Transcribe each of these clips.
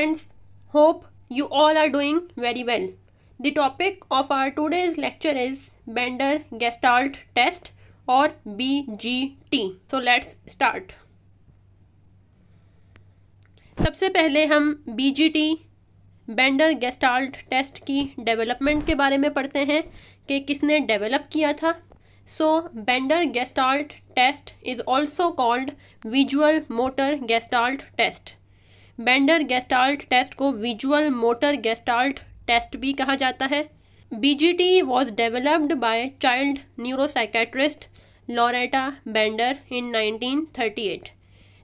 friends hope you all are doing very well the topic of our today's lecture is bender gestalt test or bgt so let's start सबसे पहले हम BGT Bender Gestalt test की development के बारे में पढ़ते हैं कि किसने डेवलप किया था so Bender Gestalt test is also called visual motor Gestalt test Bender Gestalt test को विजुअल मोटर गेस्टाल्ट टेस्ट भी कहा जाता है child neuropsychiatrist Lauretta by in nineteen thirty eight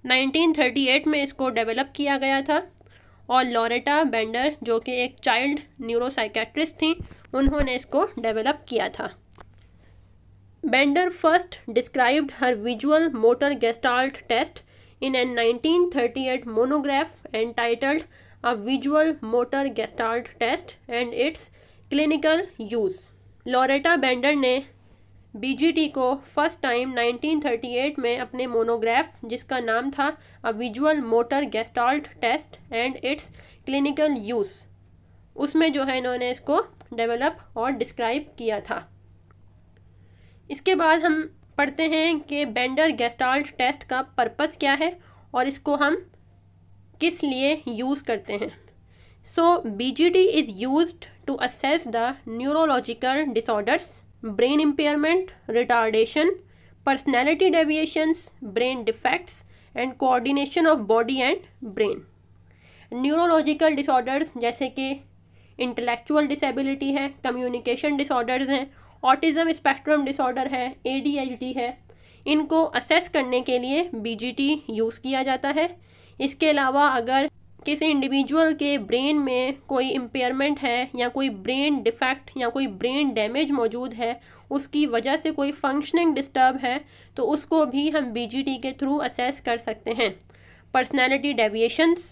nineteen 1938. 1938 में इसको डेवलप किया गया था और लॉरेटा बेंडर जो कि एक चाइल्ड न्यूरोसाइकेट्रिस्ट थी उन्होंने इसको डेवलप किया था Bender first described her visual motor Gestalt test in nineteen thirty eight monograph and titled a Visual motor Gestalt test and its clinical use Lauretta Bender ने T को first time nineteen thirty eight में अपने monograph जिसका नाम था a visual motor Gestalt test and its clinical use उसमें जो है इन्होंने इसको डेवलप और डिस्क्राइब किया था इसके बाद हम पढ़ते हैं कि बेंडर गेस्टाल्ट टेस्ट का पर्पस क्या है और इसको हम किस लिए यूज़ करते हैं so B G D is use to assess the neurological disorders brain impairment retardation personality deviations brain defects and coordination of body and brain neurological disorders जैसे कि इंटेलेक्चुअल डिसेबिलिटी है कम्युनिकेशन डिसऑर्डर्स हैं autism spectrum disorder है A है इनको assess करने के लिए बी यूज़ किया जाता है इसके अलावा अगर किसी इंडिविजुअल के ब्रेन में कोई इम्पेयरमेंट है या कोई ब्रेन डिफेक्ट या कोई ब्रेन डैमेज मौजूद है उसकी वजह से कोई फंक्शनिंग डिस्टर्ब है तो उसको भी हम बीजीटी के थ्रू असेस कर सकते हैं पर्सनैलिटी डेविएशंस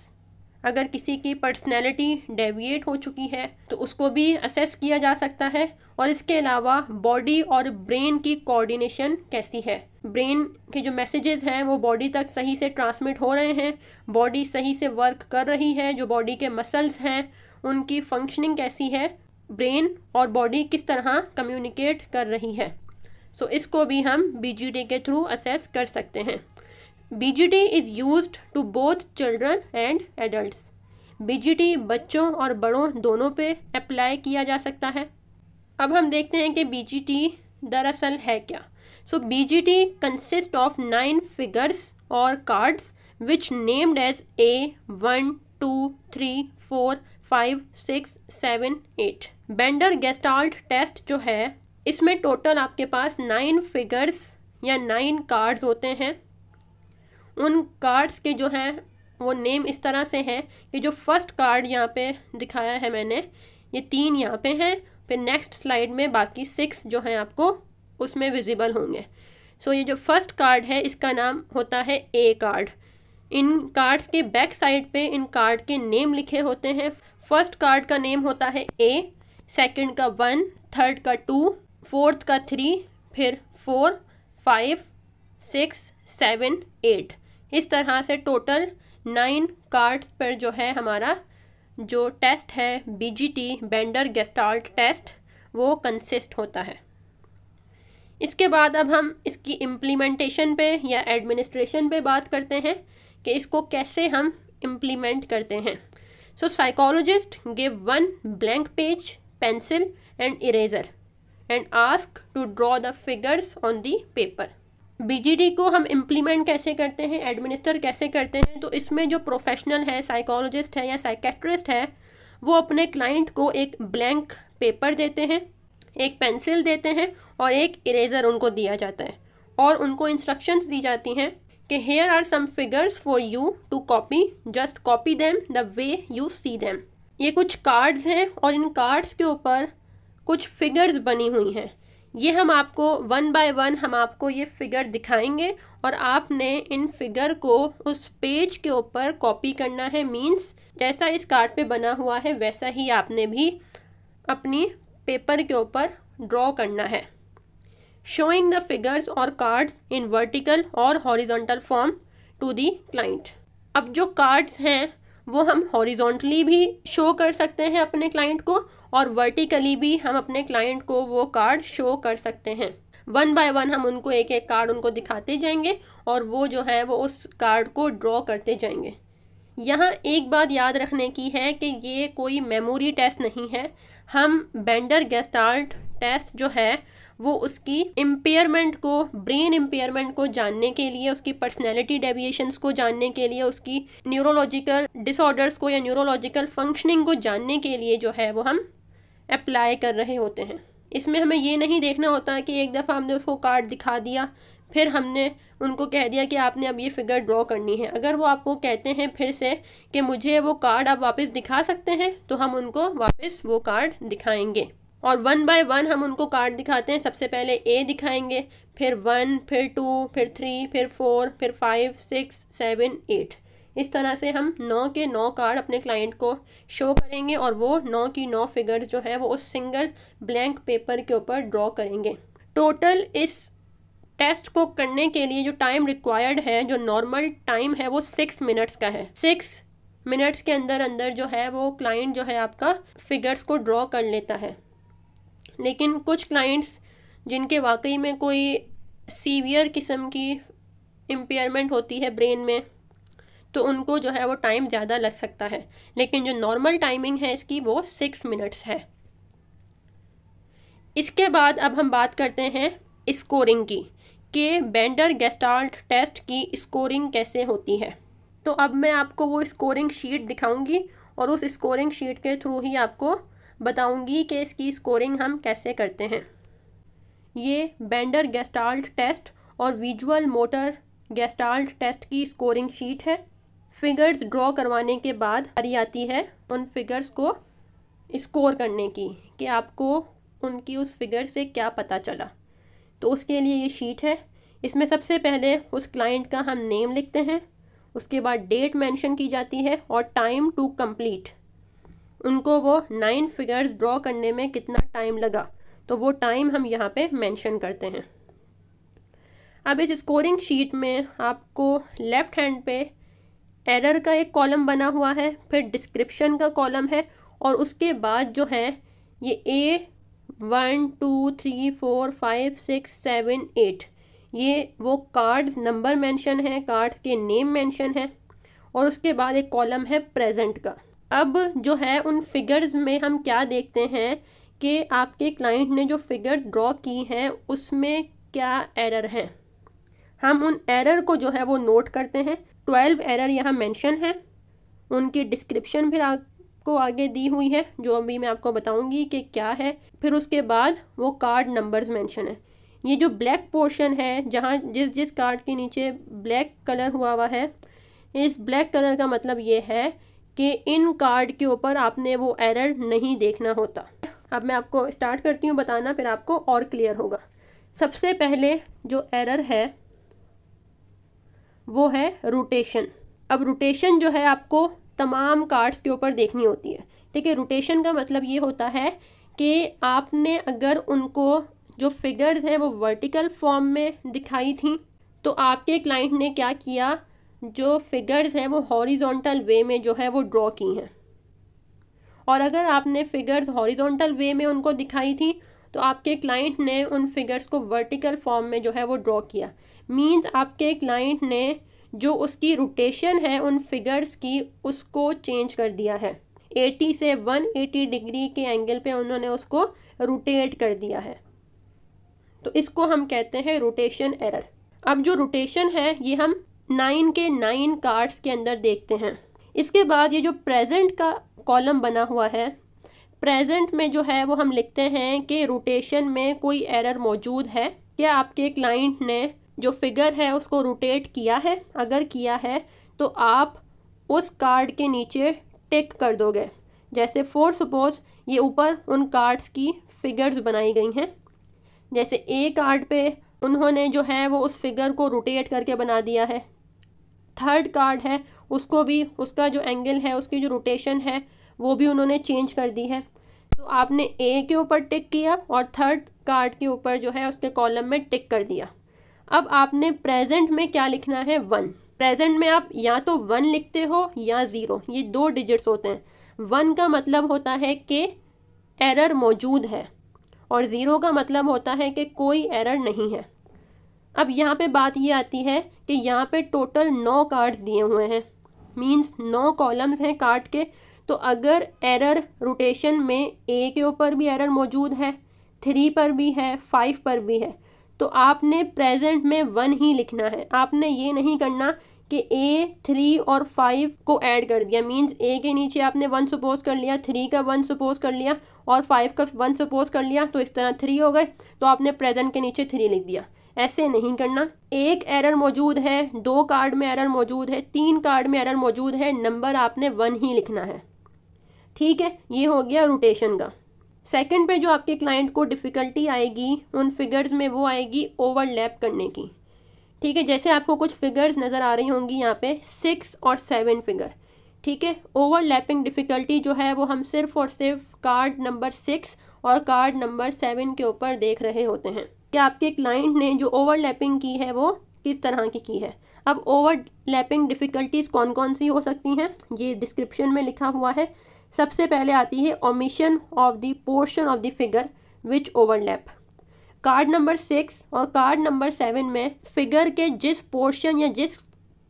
अगर किसी की पर्सनैलिटी डेविएट हो चुकी है तो उसको भी असेस किया जा सकता है और इसके अलावा बॉडी और ब्रेन की कोऑर्डिनेशन कैसी है ब्रेन के जो मैसेजेस हैं वो बॉडी तक सही से ट्रांसमिट हो रहे हैं बॉडी सही से वर्क कर रही है जो बॉडी के मसल्स हैं उनकी फंक्शनिंग कैसी है ब्रेन और बॉडी किस तरह कम्युनिकेट कर रही है सो so, इसको भी हम बी के थ्रू असेस कर सकते हैं BGT is used to both children and adults. BGT बच्चों और बड़ों दोनों पे अप्लाई किया जा सकता है अब हम देखते हैं कि BGT दरअसल है क्या so B G T consist of nine figures और cards which named as A one two three four five six seven eight Bender Gestalt test जो है इसमें टोटल आपके पास नाइन फिगर्स या नाइन कार्ड्स होते हैं उन कार्ड्स के जो हैं वो नेम इस तरह से हैं कि जो फर्स्ट कार्ड यहाँ पे दिखाया है मैंने ये तीन यहाँ पे हैं फिर नेक्स्ट स्लाइड में बाकी सिक्स जो हैं आपको उसमें विजिबल होंगे सो so, ये जो फर्स्ट कार्ड है इसका नाम होता है ए कार्ड इन कार्ड्स के बैक साइड पे इन कार्ड के नेम लिखे होते हैं फर्स्ट कार्ड का नेम होता है ए सेकंड का वन थर्ड का टू फोर्थ का थ्री फिर four five six seven eight इस तरह से टोटल नाइन कार्ड्स पर जो है हमारा जो टेस्ट है बीजीटी बेंडर गेस्टाल्ट टेस्ट वो कंसिस्ट होता है इसके बाद अब हम इसकी इम्प्लीमेंटेशन पे या एडमिनिस्ट्रेशन पे बात करते हैं कि इसको कैसे हम इम्प्लीमेंट करते हैं so psychologist give one blank page pencil and eraser and ask to draw the figures on the paper BGD को हम इम्प्लीमेंट कैसे करते हैं एडमिनिस्टर कैसे करते हैं तो इसमें जो प्रोफेशनल है साइकोलॉजिस्ट है या साइकेट्रिस्ट है वो अपने क्लाइंट को एक ब्लैंक पेपर देते हैं एक पेंसिल देते हैं और एक इरेजर उनको दिया जाता है और उनको इंस्ट्रक्शंस दी जाती हैं कि here are some figures for you to copy just copy them the way you see them ये कुछ कार्ड्स हैं और इन कार्ड्स के ऊपर कुछ फिगर्स बनी हुई हैं ये हम आपको वन बाय वन हम आपको ये फिगर दिखाएंगे और आपने इन फिगर को उस पेज के ऊपर कॉपी करना है मींस जैसा इस कार्ड पे बना हुआ है वैसा ही आपने भी अपनी पेपर के ऊपर ड्रॉ करना है शोइंग द फिगर्स और कार्ड्स इन वर्टिकल और horizontal form to the client अब जो कार्ड्स हैं वो हम हॉरिजॉन्टली भी शो कर सकते हैं अपने क्लाइंट को और वर्टिकली भी हम अपने क्लाइंट को वो कार्ड शो कर सकते हैं वन बाय वन हम उनको एक एक कार्ड उनको दिखाते जाएंगे और वो जो है वो उस कार्ड को ड्रॉ करते जाएंगे यहाँ एक बात याद रखने की है कि ये कोई मेमोरी टेस्ट नहीं है हम बेंडर गेस्टार्ट टेस्ट जो है वो उसकी इम्पेयरमेंट को ब्रेन इम्पेयरमेंट को जानने के लिए उसकी पर्सनैलिटी डेविएशंस को जानने के लिए उसकी न्यूरोलॉजिकल डिसऑर्डर्स को या न्यूरोलॉजिकल फंक्शनिंग को जानने के लिए जो है वो हम अप्लाई कर रहे होते हैं इसमें हमें ये नहीं देखना होता कि एक दफ़ा हमने उसको कार्ड दिखा दिया फिर हमने उनको कह दिया कि आपने अब ये फिगर ड्रॉ करनी है अगर वो आपको कहते हैं फिर से कि मुझे वो कार्ड आप वापस दिखा सकते हैं तो हम उनको वापस वो कार्ड दिखाएंगे और वन बाय वन हम उनको कार्ड दिखाते हैं सबसे पहले ए दिखाएंगे फिर वन फिर टू फिर थ्री फिर फोर फिर फाइव सिक्स सेवन एट इस तरह से हम नौ के नौ कार्ड अपने क्लाइंट को शो करेंगे और वो नौ की नौ फिगर जो है वो उस सिंगल ब्लैंक पेपर के ऊपर ड्रॉ करेंगे टोटल इस टेस्ट को करने के लिए जो टाइम रिक्वायर्ड है जो नॉर्मल टाइम है वो सिक्स मिनट्स का है सिक्स मिनट्स के अंदर अंदर जो है वो क्लाइंट जो है आपका फिगर्स को ड्रॉ कर लेता है लेकिन कुछ क्लाइंट्स जिनके वाकई में कोई सीवियर किस्म की इम्पेयरमेंट होती है ब्रेन में तो उनको जो है वो टाइम ज़्यादा लग सकता है लेकिन जो नॉर्मल टाइमिंग है इसकी वो सिक्स मिनट्स है इसके बाद अब हम बात करते हैं स्कोरिंग की कि बेंडर गेस्टाल्ट टेस्ट की स्कोरिंग कैसे होती है तो अब मैं आपको वो स्कोरिंग शीट दिखाऊंगी और उस स्कोरिंग शीट के थ्रू ही आपको बताऊंगी कि इसकी स्कोरिंग हम कैसे करते हैं ये बेंडर गेस्टाल्ट टेस्ट और विजुअल मोटर गेस्टाल्ट टेस्ट की स्कोरिंग शीट है फिगर्स ड्रॉ करवाने के बाद हरी आती है उन फिगर्स को स्कोर करने की कि आपको उनकी उस फिगर से क्या पता चला तो उसके लिए ये शीट है इसमें सबसे पहले उस क्लाइंट का हम नेम लिखते हैं उसके बाद डेट मेंशन की जाती है और टाइम टू कंप्लीट उनको वो नाइन फिगर्स ड्रॉ करने में कितना टाइम लगा तो वो टाइम हम यहाँ पे मेंशन करते हैं अब इस स्कोरिंग शीट में आपको लेफ़्ट हैंड पे एरर का एक कॉलम बना हुआ है फिर डिस्क्रिप्शन का कॉलम है और उसके बाद जो है ये A one two three four five six seven eight ये वो कार्ड्स नंबर मेंशन है कार्ड्स के नेम मेंशन है और उसके बाद एक कॉलम है प्रेजेंट का अब जो है उन फिगर्स में हम क्या देखते हैं कि आपके क्लाइंट ने जो फिगर ड्रॉ की हैं उसमें क्या एरर हैं हम उन एरर को जो है वो नोट करते हैं ट्वेल्व एरर यहाँ मेंशन है उनकी डिस्क्रिप्शन फिर आपको आगे दी हुई है जो अभी मैं आपको बताऊंगी कि क्या है फिर उसके बाद वो कार्ड नंबर्स मेंशन है ये जो ब्लैक पोर्शन है जहाँ जिस जिस कार्ड के नीचे ब्लैक कलर हुआ हुआ है इस ब्लैक कलर का मतलब ये है कि इन कार्ड के ऊपर आपने वो एरर नहीं देखना होता अब मैं आपको स्टार्ट करती हूँ बताना फिर आपको और क्लियर होगा सबसे पहले जो एरर है वो है रोटेशन अब रोटेशन जो है आपको तमाम कार्ड्स के ऊपर देखनी होती है ठीक है रोटेशन का मतलब ये होता है कि आपने अगर उनको जो फिगर्स हैं वो वर्टिकल फॉर्म में दिखाई थी तो आपके क्लाइंट ने क्या किया जो फिगर्स हैं वो हॉरिजॉन्टल वे में जो है वो ड्रॉ की हैं और अगर आपने फिगर्स हॉरिजॉन्टल वे में उनको दिखाई थी तो आपके क्लाइंट ने उन फिगर्स को वर्टिकल फॉर्म में जो है वो ड्रॉ किया मींस आपके क्लाइंट ने जो उसकी रोटेशन है उन फिगर्स की उसको चेंज कर दिया है 80 से 180 डिग्री के एंगल पे उन्होंने उसको रोटेट कर दिया है तो इसको हम कहते हैं रोटेशन एरर अब जो रोटेशन है ये हम नाइन के नाइन कार्ड्स के अंदर देखते हैं इसके बाद ये जो प्रेजेंट का कॉलम बना हुआ है प्रेजेंट में जो है वो हम लिखते हैं कि रोटेशन में कोई एरर मौजूद है क्या आपके क्लाइंट ने जो फिगर है उसको रोटेट किया है अगर किया है तो आप उस कार्ड के नीचे टिक कर दोगे जैसे फोर सपोज ये ऊपर उन कार्ड्स की फिगर्स बनाई गई हैं जैसे ए कार्ड पे उन्होंने जो है वो उस फिगर को रोटेट करके बना दिया है थर्ड कार्ड है उसको भी उसका जो एंगल है उसकी जो रोटेशन है वो भी उन्होंने चेंज कर दी है तो आपने ए के ऊपर टिक किया और थर्ड कार्ड के ऊपर जो है उसके कॉलम में टिक कर दिया अब आपने प्रेजेंट में क्या लिखना है वन प्रेजेंट में आप या तो वन लिखते हो या ज़ीरो ये दो डिजिट्स होते हैं वन का मतलब होता है कि एरर मौजूद है और ज़ीरो का मतलब होता है कि कोई एरर नहीं है अब यहाँ पे बात ये आती है कि यहाँ पे टोटल नौ कार्ड्स दिए हुए हैं मींस नौ कॉलम्स हैं कार्ड के तो अगर एरर रोटेशन में ए के ऊपर भी एरर मौजूद है थ्री पर भी है फाइव पर भी है तो आपने प्रेजेंट में वन ही लिखना है आपने ये नहीं करना कि ए थ्री और फाइव को ऐड कर दिया मींस ए के नीचे आपने वन सपोज कर लिया थ्री का वन सपोज कर लिया और फाइव का वन सपोज कर लिया तो इस तरह थ्री हो गए तो आपने प्रेजेंट के नीचे थ्री लिख दिया ऐसे नहीं करना एक एरर मौजूद है दो कार्ड में एरर मौजूद है तीन कार्ड में एरर मौजूद है नंबर आपने वन ही लिखना है ठीक है ये हो गया रोटेशन का सेकंड पे जो आपके क्लाइंट को डिफ़िकल्टी आएगी उन फिगर्स में वो आएगी ओवरलैप करने की ठीक है जैसे आपको कुछ फिगर्स नज़र आ रही होंगी यहाँ पे सिक्स और सेवन फिगर ठीक है ओवरलैपिंग डिफ़िकल्टी जो है वो हम सिर्फ़ और सिर्फ कार्ड नंबर सिक्स और कार्ड नंबर सेवन के ऊपर देख रहे होते हैं कि आपके क्लाइंट ने जो ओवरलैपिंग की है वो किस तरह की की है अब ओवरलैपिंग डिफ़िकल्टीज़ कौन कौन सी हो सकती हैं ये डिस्क्रिप्शन में लिखा हुआ है सबसे पहले आती है omission of the portion of the figure which overlap card number six और कार्ड नंबर सेवन में फिगर के जिस पोर्शन या जिस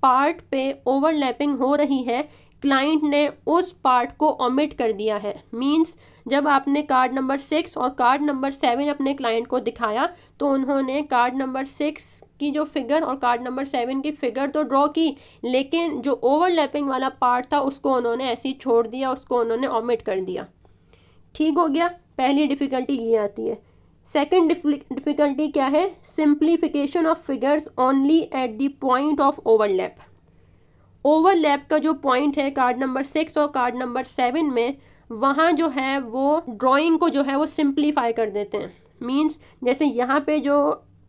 पार्ट पे ओवरलैपिंग हो रही है क्लाइंट ने उस पार्ट को ओमिट कर दिया है मींस जब आपने कार्ड नंबर सिक्स और कार्ड नंबर सेवन अपने क्लाइंट को दिखाया तो उन्होंने कार्ड नंबर सिक्स की जो फिगर और कार्ड नंबर सेवन की फिगर तो ड्रॉ की लेकिन जो ओवरलैपिंग वाला पार्ट था उसको उन्होंने ऐसे ही छोड़ दिया उसको उन्होंने ऑमिट कर दिया ठीक हो गया पहली डिफ़िकल्टी ये आती है सेकेंड डिफ़िकल्टी क्या है simplification of figures only at the point of overlap overlap का जो पॉइंट है कार्ड नंबर सिक्स और कार्ड नंबर सेवन में वहाँ जो है वो ड्राइंग को जो है वो सिंप्लीफाई कर देते हैं मींस जैसे यहाँ पे जो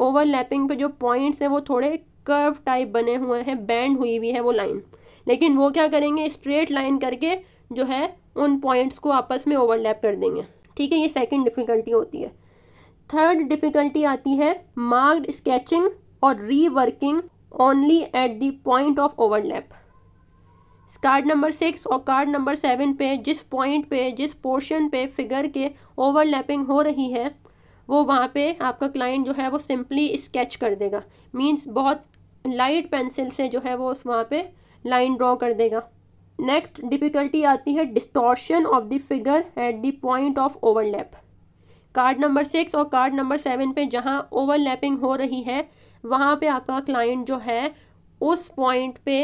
ओवरलैपिंग पे जो पॉइंट्स हैं वो थोड़े कर्व टाइप बने हुए हैं बैंड हुई हुई है वो लाइन लेकिन वो क्या करेंगे स्ट्रेट लाइन करके जो है उन पॉइंट्स को आपस में ओवरलैप कर देंगे ठीक है ये सेकेंड डिफ़िकल्टी होती है थर्ड डिफ़िकल्टी आती है मार्क्ड स्केचिंग और reworking only at the point of overlap card number six और कार्ड नंबर सेवन पे जिस पॉइंट पे जिस पोर्शन पे फिगर के ओवरलैपिंग हो रही है वो वहाँ पे आपका क्लाइंट जो है वो सिंपली स्केच कर देगा मींस बहुत लाइट पेंसिल से जो है वो उस वहाँ पे लाइन ड्रॉ कर देगा नेक्स्ट डिफ़िकल्टी आती है distortion of the figure at the point of overlap card number six और कार्ड नंबर सेवन पे जहाँ ओवरलैपिंग हो रही है वहाँ पे आपका क्लाइंट जो है उस पॉइंट पे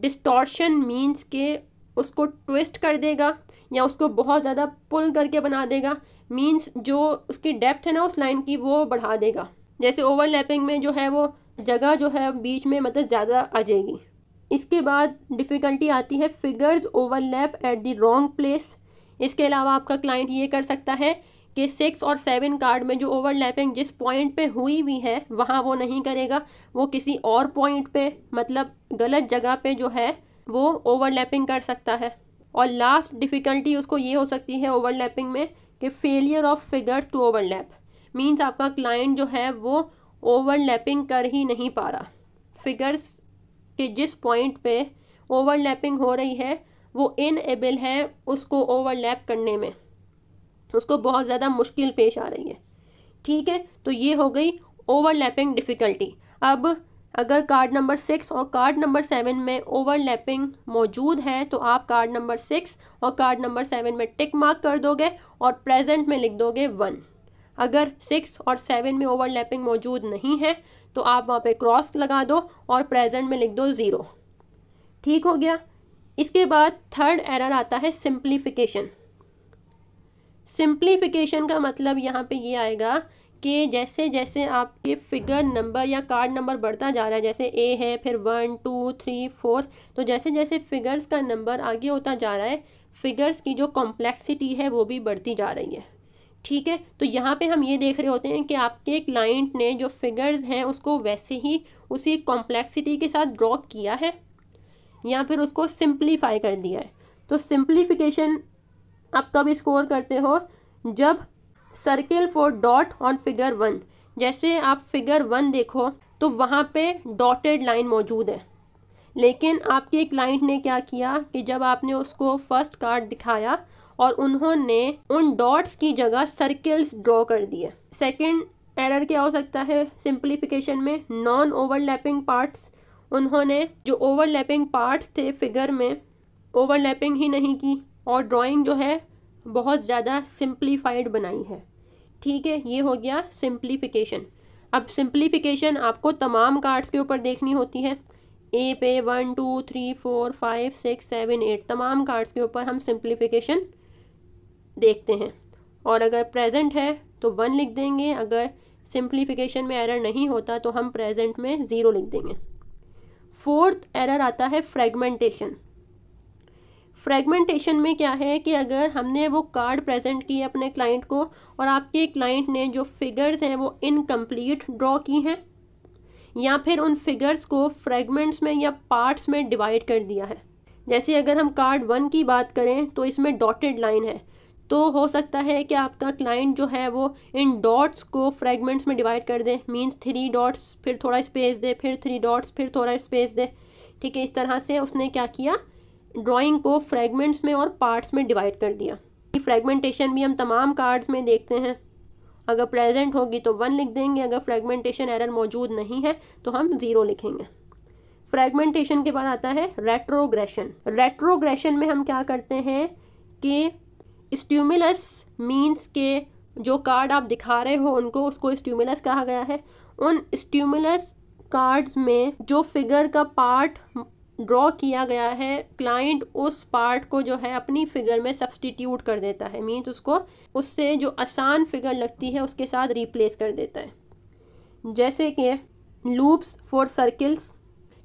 डिस्टॉर्शन मीन्स के उसको ट्विस्ट कर देगा या उसको बहुत ज़्यादा पुल करके बना देगा मीन्स जो उसकी डेप्थ है ना उस लाइन की वो बढ़ा देगा जैसे ओवरलैपिंग में जो है वो जगह जो है बीच में मतलब ज़्यादा आ जाएगी इसके बाद डिफ़िकल्टी आती है figures overlap at the wrong place इसके अलावा आपका क्लाइंट ये कर सकता है कि सिक्स और सेवन कार्ड में जो ओवरलैपिंग जिस पॉइंट पे हुई हुई है वहाँ वो नहीं करेगा वो किसी और पॉइंट पे मतलब गलत जगह पे जो है वो ओवरलैपिंग कर सकता है और लास्ट डिफ़िकल्टी उसको ये हो सकती है ओवरलैपिंग में कि failure of figures to overlap means आपका क्लाइंट जो है वो ओवरलैपिंग कर ही नहीं पा रहा फिगर्स के जिस पॉइंट पे ओवरलैपिंग हो रही है वो इनएबल है उसको ओवरलैप करने में उसको बहुत ज़्यादा मुश्किल पेश आ रही है ठीक है तो ये हो गई ओवरलैपिंग डिफ़िकल्टी अब अगर कार्ड नंबर सिक्स और कार्ड नंबर सेवन में ओवरलैपिंग मौजूद है तो आप कार्ड नंबर सिक्स और कार्ड नंबर सेवन में टिक मार्क कर दोगे और प्रेजेंट में लिख दोगे वन अगर सिक्स और सेवन में ओवरलैपिंग मौजूद नहीं है तो आप वहाँ पे क्रॉस लगा दो और प्रेजेंट में लिख दो ज़ीरो ठीक हो गया इसके बाद थर्ड एरर आता है सिंप्लीफिकेशन सिंप्लीफिकेशन का मतलब यहाँ पे ये आएगा कि जैसे जैसे आपके फिगर नंबर या कार्ड नंबर बढ़ता जा रहा है जैसे ए है फिर वन टू थ्री फोर तो जैसे जैसे फिगर्स का नंबर आगे होता जा रहा है फिगर्स की जो कॉम्प्लेक्सिटी है वो भी बढ़ती जा रही है ठीक है तो यहाँ पे हम ये देख रहे होते हैं कि आपके क्लाइंट ने जो फिगर्स हैं उसको वैसे ही उसी कॉम्प्लेक्सिटी के साथ ड्रॉ किया है या फिर उसको सिंप्लीफाई कर दिया है तो सिंप्लीफिकेशन आप कब स्कोर करते हो जब circle for dot on figure one जैसे आप फिगर वन देखो तो वहाँ पे डॉटेड लाइन मौजूद है लेकिन आपके क्लाइंट ने क्या किया कि जब आपने उसको फर्स्ट कार्ड दिखाया और उन्होंने उन डॉट्स की जगह सर्कल्स ड्रॉ कर दिए सेकंड एरर क्या हो सकता है सिंप्लीफिकेशन में नॉन ओवरलैपिंग पार्ट्स उन्होंने जो ओवरलैपिंग पार्ट्स थे फिगर में ओवरलैपिंग ही नहीं की और ड्राइंग जो है बहुत ज़्यादा सिंप्लीफाइड बनाई है ठीक है ये हो गया सिंप्लीफिकेशन अब सिंप्लीफिकेशन आपको तमाम कार्ड्स के ऊपर देखनी होती है ए पे one two three four five six seven eight तमाम कार्ड्स के ऊपर हम सिंप्लीफिकेशन देखते हैं और अगर प्रेजेंट है तो वन लिख देंगे अगर सिंप्लीफिकेशन में एरर नहीं होता तो हम प्रेजेंट में ज़ीरो लिख देंगे फोर्थ एरर आता है फ्रेगमेंटेशन फ्रेगमेंटेशन में क्या है कि अगर हमने वो कार्ड प्रेजेंट किए अपने क्लाइंट को और आपके क्लाइंट ने जो फिगर्स हैं वो इनकम्प्लीट ड्रॉ की हैं या फिर उन फिगर्स को फ्रेगमेंट्स में या पार्ट्स में डिवाइड कर दिया है जैसे अगर हम कार्ड वन की बात करें तो इसमें डॉटेड लाइन है तो हो सकता है कि आपका क्लाइंट जो है वो इन डॉट्स को फ्रेगमेंट्स में डिवाइड कर दे मीन्स थ्री डॉट्स फिर थोड़ा स्पेस दे फिर थ्री डॉट्स फिर थोड़ा स्पेस दे ठीक है इस तरह से उसने क्या किया ड्राइंग को फ्रेगमेंट्स में और पार्ट्स में डिवाइड कर दिया फ्रेगमेंटेशन भी हम तमाम कार्ड्स में देखते हैं अगर प्रेजेंट होगी तो वन लिख देंगे अगर फ्रेगमेंटेशन एरर मौजूद नहीं है तो हम ज़ीरो लिखेंगे फ्रेगमेंटेशन के बाद आता है रेट्रोग्रेशन रेट्रोग्रेशन में हम क्या करते हैं कि स्ट्यूमुलस मीन्स के जो कार्ड आप दिखा रहे हो उनको उसको स्ट्यूमुलस कहा गया है उन स्ट्यूमुलस कार्ड्स में जो फिगर का पार्ट ड्रॉ किया गया है क्लाइंट उस पार्ट को जो है अपनी फिगर में सब्सटीट्यूट कर देता है मीन्स उसको उससे जो आसान फिगर लगती है उसके साथ रिप्लेस कर देता है जैसे कि लूप्स फॉर सर्किल्स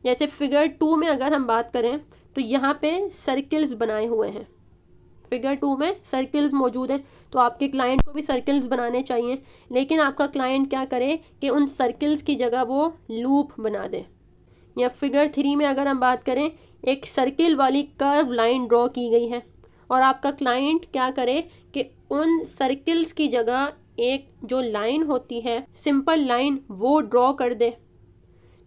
जैसे फिगर टू में अगर हम बात करें तो यहाँ पे सर्किल्स बनाए हुए हैं फिगर टू में सर्किल्स मौजूद हैं तो आपके क्लाइंट को भी सर्किल्स बनाने चाहिए लेकिन आपका क्लाइंट क्या करे कि उन सर्किल्स की जगह वो लूप बना दे या फिगर थ्री में अगर हम बात करें एक सर्किल वाली कर्व लाइन ड्रॉ की गई है और आपका क्लाइंट क्या करे कि उन सर्किल्स की जगह एक जो लाइन होती है सिंपल लाइन वो ड्रॉ कर दे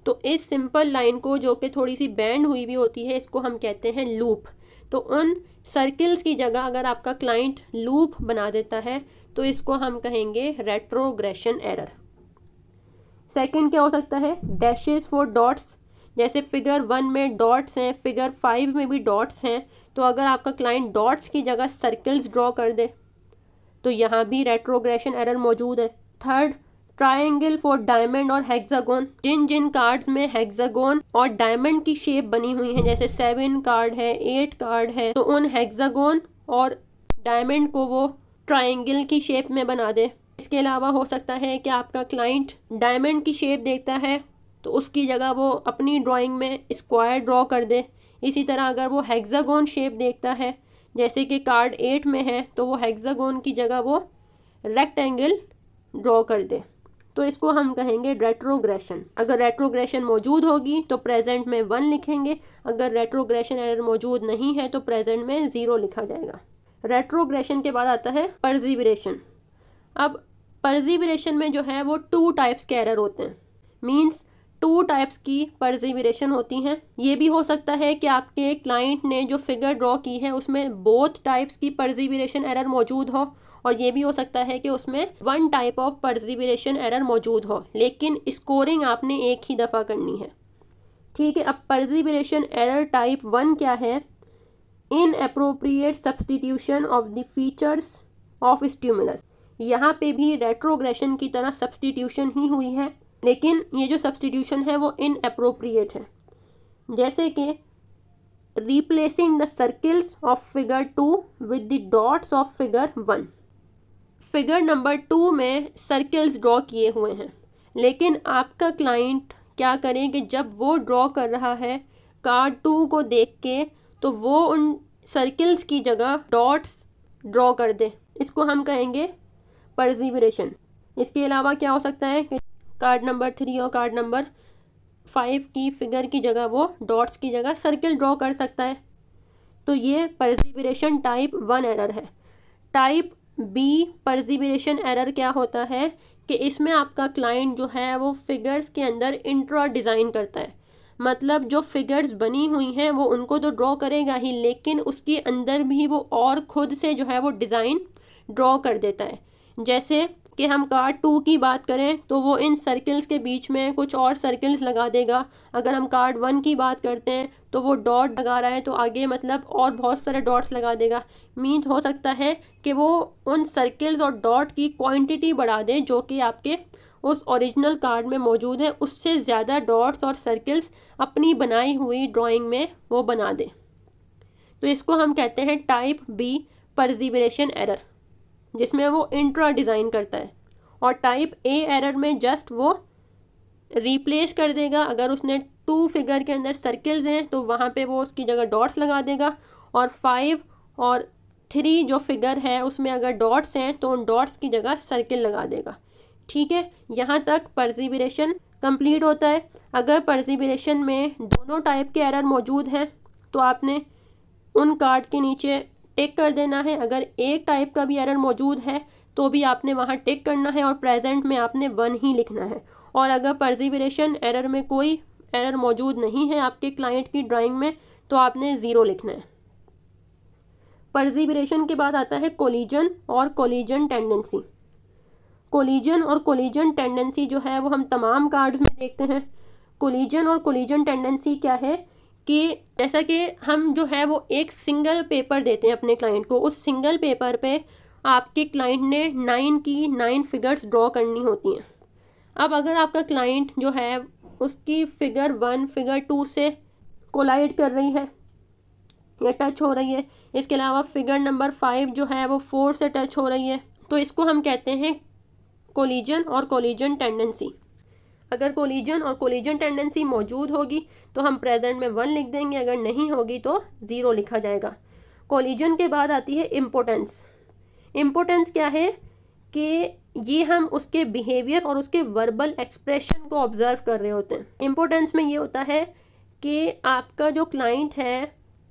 तो इस सिंपल लाइन को जो कि थोड़ी सी बैंड हुई भी होती है इसको हम कहते हैं लूप तो उन सर्किल्स की जगह अगर आपका क्लाइंट लूप बना देता है तो इसको हम कहेंगे रेट्रोग्रेशन एरर सेकंड क्या हो सकता है डैशेस फॉर डॉट्स जैसे फिगर वन में डॉट्स हैं फिगर फाइव में भी डॉट्स हैं तो अगर आपका क्लाइंट डॉट्स की जगह सर्कल्स ड्रॉ कर दे तो यहाँ भी रेट्रोग्रेशन एरर मौजूद है थर्ड ट्राइंगल फॉर डायमंड और हेक्सागोन जिन जिन कार्ड्स में हेक्सागोन और डायमंड की शेप बनी हुई है जैसे सेवन कार्ड है एट कार्ड है तो उन हेक्सागोन और डायमंड को वो ट्राइंगल की शेप में बना दे इसके अलावा हो सकता है कि आपका क्लाइंट डायमंड की शेप देखता है तो उसकी जगह वो अपनी ड्राइंग में स्क्वायर ड्रॉ कर दे इसी तरह अगर वो हेक्सागोन शेप देखता है जैसे कि कार्ड एट में है तो वो हेक्सागोन की जगह वो रेक्टेंगल ड्रॉ कर दे तो इसको हम कहेंगे रेट्रोग्रेशन अगर रेट्रोग्रेशन मौजूद होगी तो प्रेजेंट में वन लिखेंगे अगर रेट्रोग्रेशन एरर मौजूद नहीं है तो प्रेजेंट में ज़ीरो लिखा जाएगा रेट्रोग्रेशन के बाद आता है परजीवरेशन अब परजीवरेशन में जो है वो टू टाइप्स के एरर होते हैं मीन्स टू टाइप्स की परजिवरेशन होती हैं ये भी हो सकता है कि आपके क्लाइंट ने जो फिगर ड्रॉ की है उसमें बोथ टाइप्स की परजिवरेशन एरर मौजूद हो और ये भी हो सकता है कि उसमें one type of perseveration error मौजूद हो लेकिन स्कोरिंग आपने एक ही दफ़ा करनी है ठीक है अब परजिवरेशन एरर टाइप वन क्या है inappropriate substitution of the features of stimulus यहाँ पे भी रेट्रोग्रेशन की तरह सब्सटीट्यूशन ही हुई है लेकिन ये जो सब्सटीट्यूशन है वो इनअप्रोप्रिएट है जैसे कि replacing the circles of figure two with the dots of figure one figure number two में सर्किल्स ड्रॉ किए हुए हैं लेकिन आपका क्लाइंट क्या करें कि जब वो ड्रॉ कर रहा है कार्ड टू को देख के तो वो उन सर्किल्स की जगह डॉट्स ड्रॉ कर दे इसको हम कहेंगे परजीवरेशन इसके अलावा क्या हो सकता है कि कार्ड नंबर थ्री और कार्ड नंबर फाइव की फिगर की जगह वो डॉट्स की जगह सर्किल ड्रॉ कर सकता है तो ये परजिबिरेशन टाइप वन एरर है टाइप बी परजिबिरेशन एरर क्या होता है कि इसमें आपका क्लाइंट जो है वो फिगर्स के अंदर इंट्रा डिज़ाइन करता है मतलब जो फिगर्स बनी हुई हैं वो उनको तो ड्रॉ करेगा ही लेकिन उसके अंदर भी वो और ख़ुद से जो है वो डिज़ाइन ड्रॉ कर देता है जैसे कि हम कार्ड टू की बात करें तो वो इन सर्कल्स के बीच में कुछ और सर्कल्स लगा देगा अगर हम कार्ड वन की बात करते हैं तो वो डॉट लगा रहा है तो आगे मतलब और बहुत सारे डॉट्स लगा देगा मीन्स हो सकता है कि वो उन सर्कल्स और डॉट की क्वांटिटी बढ़ा दें जो कि आपके उस ओरिजिनल कार्ड में मौजूद है उससे ज़्यादा डॉट्स और सर्कल्स अपनी बनाई हुई ड्राइंग में वो बना दें तो इसको हम कहते हैं टाइप बी परजीवरेशन एरर जिसमें वो इंट्रा डिज़ाइन करता है और टाइप ए एरर में जस्ट वो रिप्लेस कर देगा अगर उसने टू फिगर के अंदर सर्कल्स हैं तो वहाँ पे वो उसकी जगह डॉट्स लगा देगा और फाइव और थ्री जो फिगर है उसमें अगर डॉट्स हैं तो उन डॉट्स की जगह सर्किल लगा देगा ठीक है यहाँ तक परजिबिरेशन कंप्लीट होता है अगर परजिबिरेशन में दोनों टाइप के एरर मौजूद हैं तो आपने उन कार्ड के नीचे टिक कर देना है अगर एक टाइप का भी एरर मौजूद है तो भी आपने वहाँ टिक करना है और प्रेजेंट में आपने वन ही लिखना है और अगर परजिवरेशन एरर में कोई एरर मौजूद नहीं है आपके क्लाइंट की ड्राइंग में तो आपने ज़ीरो लिखना है परजिवरेशन के बाद आता है कोलिजन और कोलिजन टेंडेंसी कोलिजन और कोलिजन टेंडेंसी जो है वो हम तमाम कार्ड्स में देखते हैं कोलिजन और कोलिजन टेंडेंसी क्या है कि जैसा कि हम जो है वो एक सिंगल पेपर देते हैं अपने क्लाइंट को उस सिंगल पेपर पे आपके क्लाइंट ने नाइन की नाइन फिगर्स ड्रॉ करनी होती हैं अब अगर आपका क्लाइंट जो है उसकी फिगर वन फिगर टू से कोलाइड कर रही है या टच हो रही है इसके अलावा फिगर नंबर फाइव जो है वो फोर से टच हो रही है तो इसको हम कहते हैं कोलिजन और कोलिजन टेंडेंसी अगर कोलिजन और कोलिजन टेंडेंसी मौजूद होगी तो हम प्रेजेंट में वन लिख देंगे अगर नहीं होगी तो ज़ीरो लिखा जाएगा कोलिजन के बाद आती है इम्पोर्टेंस इम्पोर्टेंस क्या है कि ये हम उसके बिहेवियर और उसके वर्बल एक्सप्रेशन को ऑब्ज़र्व कर रहे होते हैं इम्पोर्टेंस में ये होता है कि आपका जो क्लाइंट है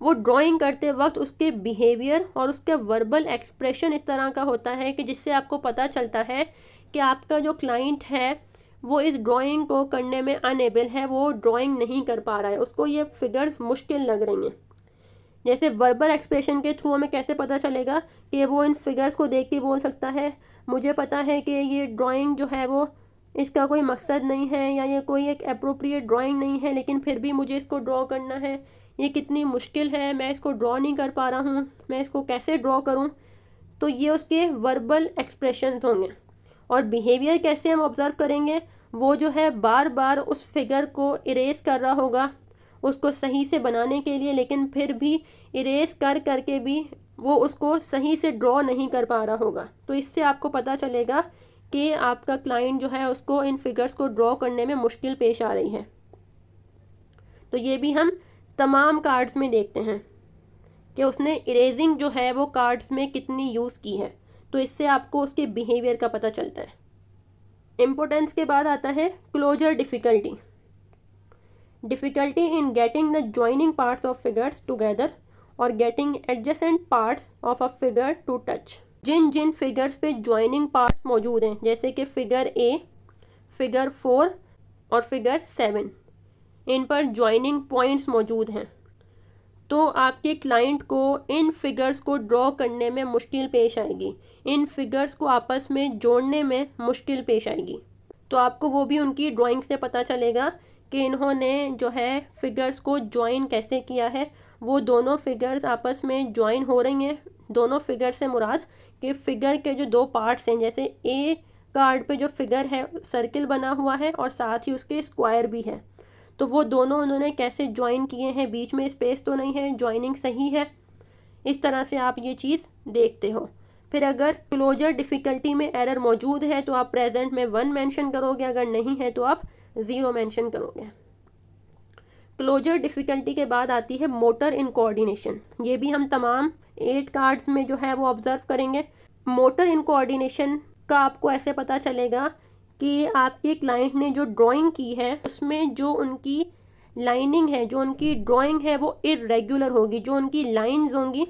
वो ड्राइंग करते वक्त उसके बिहेवियर और उसके वर्बल एक्सप्रेशन इस तरह का होता है कि जिससे आपको पता चलता है कि आपका जो क्लाइंट है वो इस ड्राइंग को करने में अनेबल है वो ड्राइंग नहीं कर पा रहा है उसको ये फिगर्स मुश्किल लग रही हैं जैसे वर्बल एक्सप्रेशन के थ्रू हमें कैसे पता चलेगा कि वो इन फिगर्स को देख के बोल सकता है मुझे पता है कि ये ड्राइंग जो है वो इसका कोई मकसद नहीं है या ये कोई एक अप्रोप्रिएट ड्राइंग नहीं है लेकिन फिर भी मुझे इसको ड्रॉ करना है ये कितनी मुश्किल है मैं इसको ड्रॉ नहीं कर पा रहा हूँ मैं इसको कैसे ड्रॉ करूँ तो ये उसके वर्बल एक्सप्रेशन होंगे और बिहेवियर कैसे हम ऑब्ज़र्व करेंगे वो जो है बार बार उस फिगर को इरेज कर रहा होगा उसको सही से बनाने के लिए लेकिन फिर भी इरेज कर करके भी वो उसको सही से ड्रॉ नहीं कर पा रहा होगा तो इससे आपको पता चलेगा कि आपका क्लाइंट जो है उसको इन फिगर्स को ड्रॉ करने में मुश्किल पेश आ रही है तो ये भी हम तमाम कार्ड्स में देखते हैं कि उसने इरेजिंग जो है वो कार्ड्स में कितनी यूज़ की है तो इससे आपको उसके बिहेवियर का पता चलता है इम्पोर्टेंस के बाद आता है closure difficulty difficulty in getting the joining parts of figures together और getting adjacent parts of a figure to touch जिन जिन फिगर्स पे ज्वाइनिंग पार्ट्स मौजूद हैं जैसे कि फिगर ए फिगर फोर और फिगर सेवन इन पर ज्वाइनिंग पॉइंट्स मौजूद हैं तो आपके क्लाइंट को इन फिगर्स को ड्रॉ करने में मुश्किल पेश आएगी इन फिगर्स को आपस में जोड़ने में मुश्किल पेश आएगी तो आपको वो भी उनकी ड्राइंग से पता चलेगा कि इन्होंने जो है फिगर्स को ज्वाइन कैसे किया है वो दोनों फिगर्स आपस में ज्वाइन हो रही हैं दोनों फिगर से मुराद कि फिगर के जो दो पार्ट्स हैं जैसे ए कार्ड पे जो फिगर है सर्किल बना हुआ है और साथ ही उसके स्क्वायर भी है तो वो दोनों उन्होंने कैसे ज्वाइन किए हैं बीच में स्पेस तो नहीं है ज्वाइनिंग सही है इस तरह से आप ये चीज़ देखते हो फिर अगर क्लोजर डिफ़िकल्टी में एरर मौजूद है तो आप प्रेजेंट में वन मेंशन करोगे अगर नहीं है तो आप ज़ीरो मेंशन करोगे क्लोजर डिफ़िकल्टी के बाद आती है मोटर इन कोऑर्डिनेशन ये भी हम तमाम एट कार्ड्स में जो है वो ऑब्ज़र्व करेंगे मोटर इन कोऑर्डिनेशन का आपको ऐसे पता चलेगा कि आपके क्लाइंट ने जो ड्राइंग की है उसमें जो उनकी लाइनिंग है जो उनकी ड्राइंग है वो इरेगुलर होगी जो उनकी लाइंस होंगी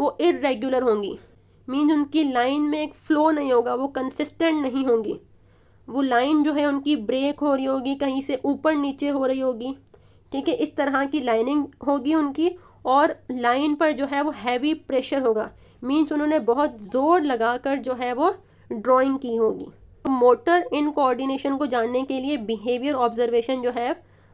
वो इरेगुलर होंगी मीन्स उनकी लाइन में एक फ्लो नहीं होगा वो कंसिस्टेंट नहीं होंगी वो लाइन जो है उनकी ब्रेक हो रही होगी कहीं से ऊपर नीचे हो रही होगी ठीक है इस तरह की लाइनिंग होगी उनकी और लाइन पर जो है वो हैवी प्रेशर होगा मीन्स उन्होंने बहुत ज़ोर लगाकर जो है वो ड्राइंग की होगी मोटर इन कोऑर्डिनेशन को जानने के लिए बिहेवियर ऑब्जर्वेशन जो है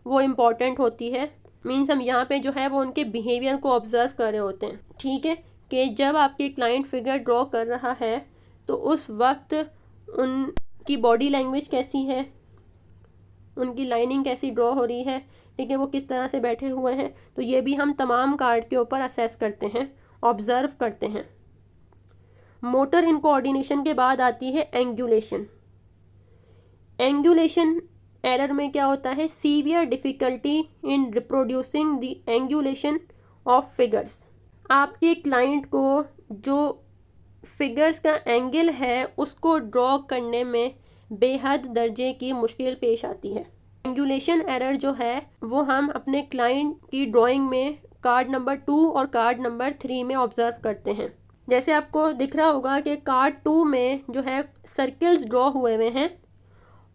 वो इम्पॉर्टेंट होती है मीन्स हम यहाँ पे जो है वो उनके बिहेवियर को ऑब्जर्व कर रहे होते हैं ठीक है कि जब आपके क्लाइंट फिगर ड्रॉ कर रहा है तो उस वक्त उनकी बॉडी लैंग्वेज कैसी है उनकी लाइनिंग कैसी ड्रॉ हो रही है ठीक है वो किस तरह से बैठे हुए हैं तो ये भी हम तमाम कार्ड के ऊपर असेस करते हैं ऑब्ज़र्व करते हैं मोटर इनकोऑर्डिनेशन के बाद आती है एंगुलेशन एंगुलेशन एरर में क्या होता है severe difficulty in reproducing the angulation of figures आपके क्लाइंट को जो फिगर्स का एंगल है उसको ड्रॉ करने में बेहद दर्जे की मुश्किल पेश आती है एंगुलेशन एरर जो है वो हम अपने क्लाइंट की ड्राइंग में कार्ड नंबर टू और कार्ड नंबर थ्री में ऑब्जर्व करते हैं जैसे आपको दिख रहा होगा कि कार्ड टू में जो है सर्कल्स ड्रॉ हुए हुए हैं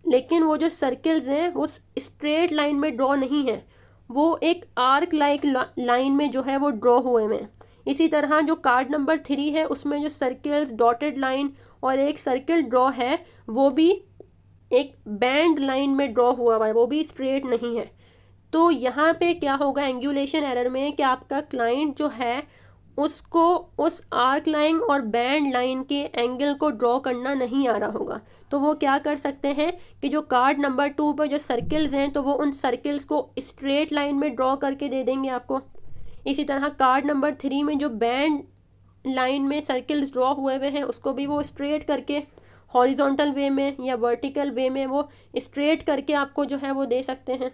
लेकिन वो जो सर्कल्स हैं वो स्ट्रेट लाइन में ड्रॉ नहीं है वो एक आर्क लाइक लाइन में जो है वो ड्रॉ हुए हैं इसी तरह जो कार्ड नंबर थ्री है उसमें जो सर्कल्स डॉटेड लाइन और एक सर्कल ड्रॉ है वो भी एक बैंड लाइन में ड्रॉ हुआ हुआ है वो भी स्ट्रेट नहीं है तो यहाँ पे क्या होगा एंगुलेशन एरर में कि आपका क्लाइंट जो है उसको उस आर्क लाइन और बैंड लाइन के एंगल को ड्रॉ करना नहीं आ रहा होगा तो वो क्या कर सकते हैं कि जो कार्ड नंबर टू पर जो सर्कल्स हैं तो वो उन सर्कल्स को स्ट्रेट लाइन में ड्रॉ करके दे देंगे आपको इसी तरह कार्ड नंबर थ्री में जो बैंड लाइन में सर्कल्स ड्रॉ हुए हुए हैं उसको भी वो स्ट्रेट करके हॉरिजॉन्टल वे में या वर्टिकल वे में वो स्ट्रेट करके आपको जो है वो दे सकते हैं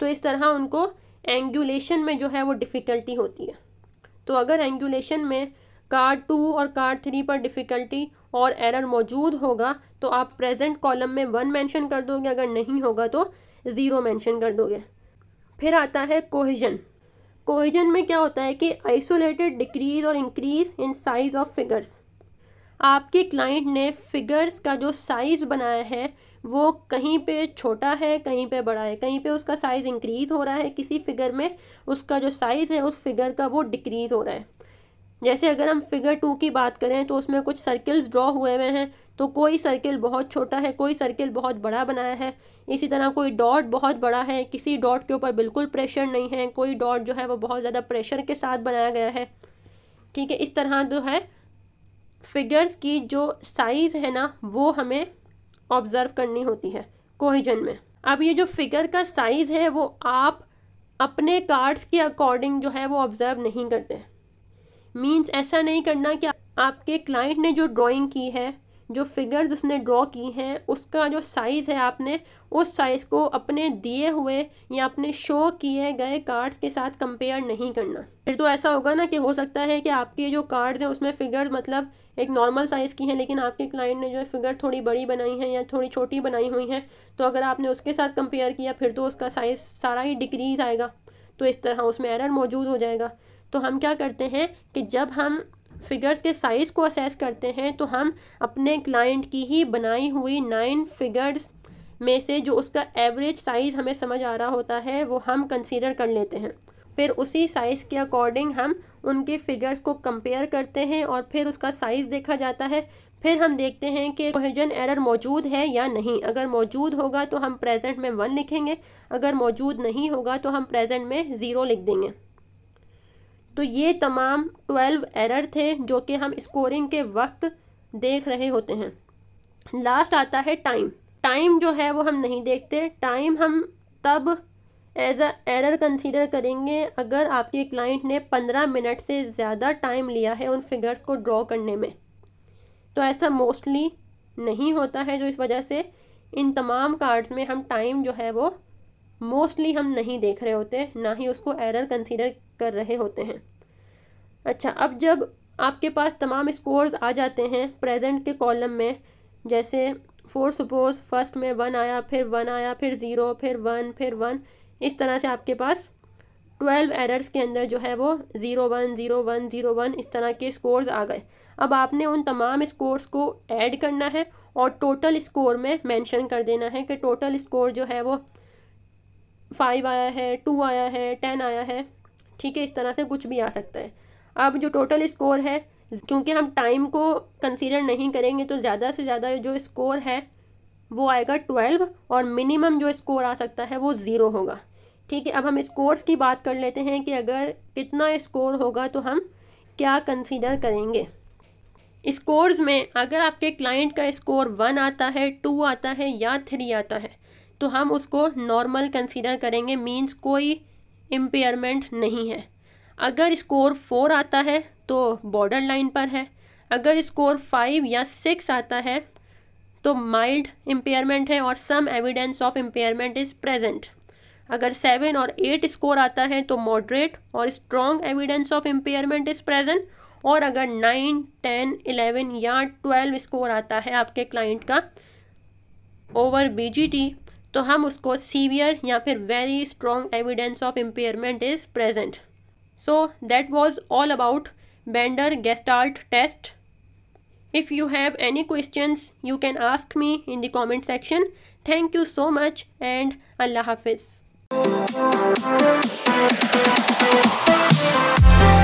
तो इस तरह उनको एंगुलेशन में जो है वो डिफ़िकल्टी होती है तो अगर एंगुलेशन में कार्ड टू और कार्ड थ्री पर डिफ़िकल्टी और एरर मौजूद होगा तो आप प्रेजेंट कॉलम में वन मेंशन कर दोगे अगर नहीं होगा तो ज़ीरो मेंशन कर दोगे फिर आता है कोहिजन कोहिजन में क्या होता है कि आइसोलेटेड डिक्रीज और increase in size of figures आपके क्लाइंट ने फिगर्स का जो साइज़ बनाया है वो कहीं पे छोटा है कहीं पे बड़ा है कहीं पे उसका साइज़ इंक्रीज़ हो रहा है किसी फिगर में उसका जो साइज़ है उस फिगर का वो डिक्रीज़ हो रहा है जैसे अगर हम फिगर टू की बात करें तो उसमें कुछ सर्कल्स ड्रॉ हुए हुए हैं तो कोई सर्किल बहुत छोटा है कोई सर्किल बहुत बड़ा बनाया है इसी तरह कोई डॉट बहुत बड़ा है किसी डॉट के ऊपर बिल्कुल प्रेशर नहीं है कोई डॉट जो है वो बहुत ज़्यादा प्रेशर के साथ बनाया गया है ठीक है इस तरह जो है फिगर्स की जो साइज़ है ना वो हमें ऑब्ज़र्व करनी होती है कोहिजन में अब ये जो फिगर का साइज़ है वो आप अपने कार्ड्स के अकॉर्डिंग जो है वो ऑब्ज़र्व नहीं करते मीन्स ऐसा नहीं करना कि आपके क्लाइंट ने जो ड्राइंग की है जो फिगर्स उसने ड्रॉ की हैं उसका जो साइज़ है आपने उस साइज़ को अपने दिए हुए या अपने शो किए गए कार्ड्स के साथ कंपेयर नहीं करना फिर तो ऐसा होगा ना कि हो सकता है कि आपके जो कार्ड्स हैं उसमें फिगर्स मतलब एक नॉर्मल साइज़ की है लेकिन आपके क्लाइंट ने जो है फिगर थोड़ी बड़ी बनाई है या थोड़ी छोटी बनाई हुई है तो अगर आपने उसके साथ कंपेयर किया फिर तो उसका साइज़ सारा ही डिक्रीज़ आएगा तो इस तरह उसमें एरर मौजूद हो जाएगा तो हम क्या करते हैं कि जब हम फिगर्स के साइज़ को असेस करते हैं तो हम अपने क्लाइंट की ही बनाई हुई नाइन फिगर्स में से जो उसका एवरेज साइज़ हमें समझ आ रहा होता है वो हम कंसीडर कर लेते हैं फिर उसी साइज़ के अकॉर्डिंग हम उनके फिगर्स को कंपेयर करते हैं और फिर उसका साइज़ देखा जाता है फिर हम देखते हैं कि कोहेजन एरर मौजूद है या नहीं अगर मौजूद होगा तो हम प्रेजेंट में वन लिखेंगे अगर मौजूद नहीं होगा तो हम प्रेजेंट में ज़ीरो लिख देंगे तो ये तमाम ट्वेल्व एरर थे जो कि हम स्कोरिंग के वक्त देख रहे होते हैं लास्ट आता है टाइम टाइम जो है वो हम नहीं देखते टाइम हम तब एज अ एरर कंसीडर करेंगे अगर आपके क्लाइंट ने पंद्रह मिनट से ज़्यादा टाइम लिया है उन फिगर्स को ड्रॉ करने में तो ऐसा मोस्टली नहीं होता है जो इस वजह से इन तमाम कार्ड्स में हम टाइम जो है वो मोस्टली हम नहीं देख रहे होते ना ही उसको एरर कंसीडर कर रहे होते हैं अच्छा अब जब आपके पास तमाम स्कोर्स आ जाते हैं प्रेजेंट के कॉलम में जैसे फोर सपोज फर्स्ट में वन आया फिर वन आया फिर ज़ीरो फिर वन फिर वन इस तरह से आपके पास ट्वेल्व एरर्स के अंदर जो है वो zero one zero one zero one इस तरह के स्कोर्स आ गए अब आपने उन तमाम स्कोर्स को ऐड करना है और टोटल स्कोर में मेंशन कर देना है कि टोटल स्कोर जो है वो फाइव आया है टू आया है टेन आया है ठीक है इस तरह से कुछ भी आ सकता है अब जो टोटल स्कोर है क्योंकि हम टाइम को कंसिडर नहीं करेंगे तो ज़्यादा से ज़्यादा जो स्कोर है वो आएगा ट्वेल्व और मिनिमम जो स्कोर आ सकता है वो ज़ीरो होगा ठीक है अब हम स्कोर्स की बात कर लेते हैं कि अगर कितना स्कोर होगा तो हम क्या कंसीडर करेंगे स्कोर्स में अगर आपके क्लाइंट का स्कोर वन आता है टू आता है या थ्री आता है तो हम उसको नॉर्मल कंसीडर करेंगे मींस कोई इम्पेयरमेंट नहीं है अगर स्कोर फोर आता है तो बॉर्डर लाइन पर है अगर स्कोर फाइव या सिक्स आता है तो माइल्ड इम्पेयरमेंट है और some evidence of impairment is present अगर सेवन और एट स्कोर आता है तो मॉडरेट और strong evidence of impairment is present और अगर नाइन टेन इलेवन या ट्वेल्व स्कोर आता है आपके क्लाइंट का ओवर बीजीटी तो हम उसको सीवियर या फिर very strong evidence of impairment is present so that was all about Bender Gestalt test If you have any questions, you can ask me in the comment section. Thank you so much and Allah Hafiz. We'll